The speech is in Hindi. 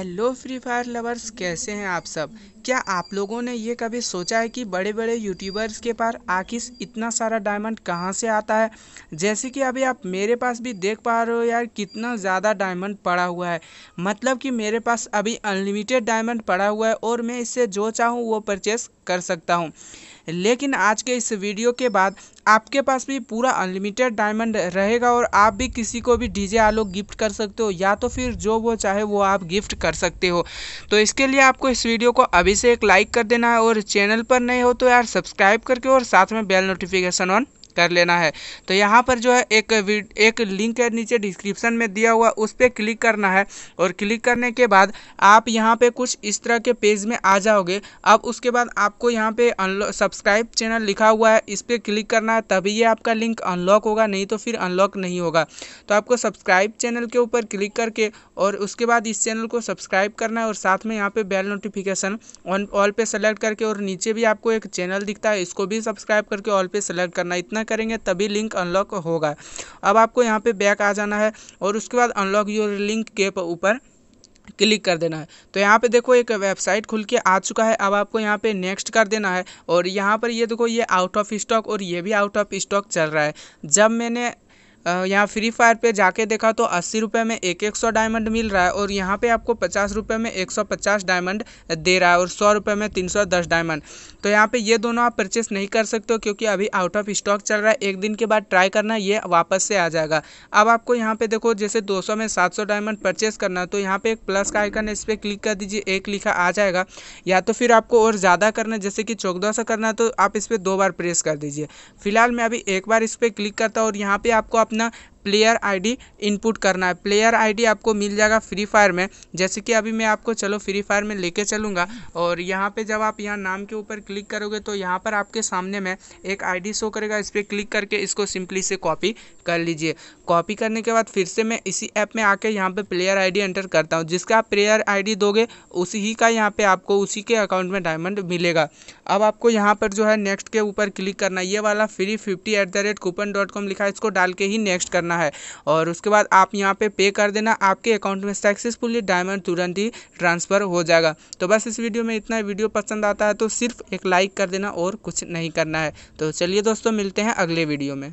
हेलो फ्री फायर लवर्स कैसे हैं आप सब क्या आप लोगों ने ये कभी सोचा है कि बड़े बड़े यूट्यूबर्स के पास आखिर इतना सारा डायमंड कहाँ से आता है जैसे कि अभी आप मेरे पास भी देख पा रहे हो यार कितना ज़्यादा डायमंड पड़ा हुआ है मतलब कि मेरे पास अभी अनलिमिटेड डायमंड पड़ा हुआ है और मैं इससे जो चाहूँ वो परचेस कर सकता हूँ लेकिन आज के इस वीडियो के बाद आपके पास भी पूरा अनलिमिटेड डायमंड रहेगा और आप भी किसी को भी डीजे आलो गिफ्ट कर सकते हो या तो फिर जो वो चाहे वो आप गिफ्ट कर सकते हो तो इसके लिए आपको इस वीडियो को अभी से एक लाइक कर देना है और चैनल पर नए हो तो यार सब्सक्राइब करके और साथ में बेल नोटिफिकेशन ऑन कर लेना है तो यहाँ पर जो है एक एक लिंक है नीचे डिस्क्रिप्शन में दिया हुआ उस पर क्लिक करना है और क्लिक करने के बाद आप यहाँ पे कुछ इस तरह के पेज में आ जाओगे अब उसके बाद आपको यहाँ पे सब्सक्राइब चैनल लिखा हुआ है इस पर क्लिक करना है तभी ये आपका लिंक अनलॉक होगा नहीं तो फिर अनलॉक नहीं होगा तो आपको सब्सक्राइब चैनल के ऊपर क्लिक करके और उसके बाद इस चैनल को सब्सक्राइब करना है और साथ में यहाँ पर बेल नोटिफिकेशन ऑन ऑल पर सेलेक्ट करके और नीचे भी आपको एक चैनल दिखता है इसको भी सब्सक्राइब करके ऑल पे सेलेक्ट करना इतना करेंगे तभी लिंक अनलॉक होगा अब आपको यहाँ पे बैक आ जाना है और उसके बाद अनलॉक योर लिंक के ऊपर क्लिक कर देना है तो यहाँ पे देखो एक वेबसाइट खुल के आ चुका है अब आपको यहाँ पे नेक्स्ट कर देना है और यहाँ पर ये देखो ये आउट ऑफ स्टॉक और ये भी आउट ऑफ स्टॉक चल रहा है जब मैंने यहाँ फ्री फायर पे जाके देखा तो अस्सी रुपये में एक एक सौ डायमंड मिल रहा है और यहाँ पे आपको पचास रुपये में एक सौ पचास डायमंड दे रहा है और सौ रुपये में तीन सौ दस डायमंड तो यहाँ पे ये दोनों आप परचेस नहीं कर सकते हो क्योंकि अभी आउट ऑफ स्टॉक चल रहा है एक दिन के बाद ट्राई करना ये वापस से आ जाएगा अब आपको यहाँ पर देखो जैसे दो में सात डायमंड परचेस करना तो यहाँ पर एक प्लस का आइकन है इस पर क्लिक कर दीजिए एक लिखा आ जाएगा या तो फिर आपको और ज़्यादा करना है जैसे कि चौकदोसा करना है तो आप इस पर दो बार प्रेस कर दीजिए फिलहाल मैं अभी एक बार इस पर क्लिक करता हूँ और यहाँ पर आपको आप अपना प्लेयर आई इनपुट करना है प्लेयर आई आपको मिल जाएगा फ्री फायर में जैसे कि अभी मैं आपको चलो फ्री फायर में लेके चलूँगा और यहाँ पे जब आप यहाँ नाम के ऊपर क्लिक करोगे तो यहाँ पर आपके सामने में एक आईडी शो करेगा इस पर क्लिक करके इसको सिंपली से कॉपी कर लीजिए कॉपी करने के बाद फिर से मैं इसी ऐप में आके यहाँ पर प्लेयर आई एंटर करता हूँ जिसका आप प्लेयर आई दोगे उसी ही का यहाँ पर आपको उसी के अकाउंट में डायमंड मिलेगा अब आपको यहाँ पर जो है नेक्स्ट के ऊपर क्लिक करना ये वाला free fifty at the rate coupon dot com लिखा है इसको डाल के ही नेक्स्ट करना करना है और उसके बाद आप यहाँ पे पे कर देना आपके अकाउंट में सक्सेसफुली डायमंड तुरंत ही ट्रांसफ़र हो जाएगा तो बस इस वीडियो में इतना वीडियो पसंद आता है तो सिर्फ एक लाइक कर देना और कुछ नहीं करना है तो चलिए दोस्तों मिलते हैं अगले वीडियो में